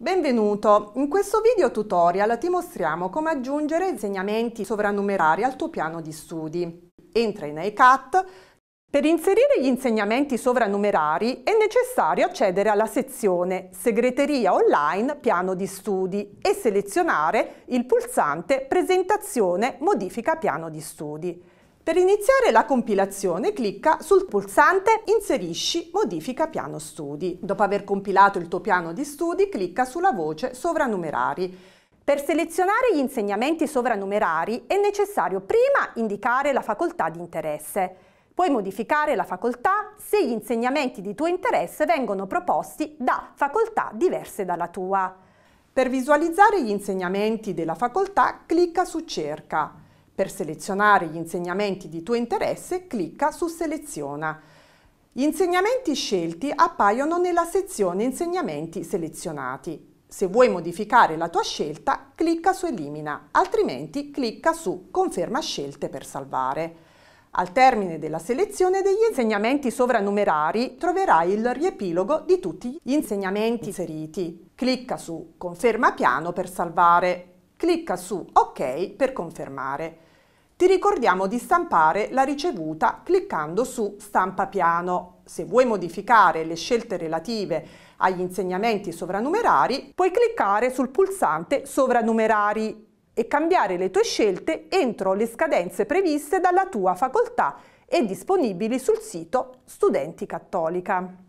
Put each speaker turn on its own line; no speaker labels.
Benvenuto! In questo video tutorial ti mostriamo come aggiungere insegnamenti sovranumerari al tuo piano di studi. Entra in ICAT. Per inserire gli insegnamenti sovranumerari è necessario accedere alla sezione Segreteria online piano di studi e selezionare il pulsante Presentazione modifica piano di studi. Per iniziare la compilazione clicca sul pulsante Inserisci modifica piano studi. Dopo aver compilato il tuo piano di studi clicca sulla voce Sovranumerari. Per selezionare gli insegnamenti sovranumerari è necessario prima indicare la facoltà di interesse. Puoi modificare la facoltà se gli insegnamenti di tuo interesse vengono proposti da facoltà diverse dalla tua. Per visualizzare gli insegnamenti della facoltà clicca su Cerca. Per selezionare gli insegnamenti di tuo interesse, clicca su Seleziona. Gli insegnamenti scelti appaiono nella sezione Insegnamenti selezionati. Se vuoi modificare la tua scelta, clicca su Elimina, altrimenti clicca su Conferma scelte per salvare. Al termine della selezione degli insegnamenti sovranumerari troverai il riepilogo di tutti gli insegnamenti inseriti. Clicca su Conferma piano per salvare. Clicca su Ok per confermare ti ricordiamo di stampare la ricevuta cliccando su Stampa piano. Se vuoi modificare le scelte relative agli insegnamenti sovranumerari, puoi cliccare sul pulsante Sovranumerari e cambiare le tue scelte entro le scadenze previste dalla tua facoltà e disponibili sul sito Studenti Cattolica.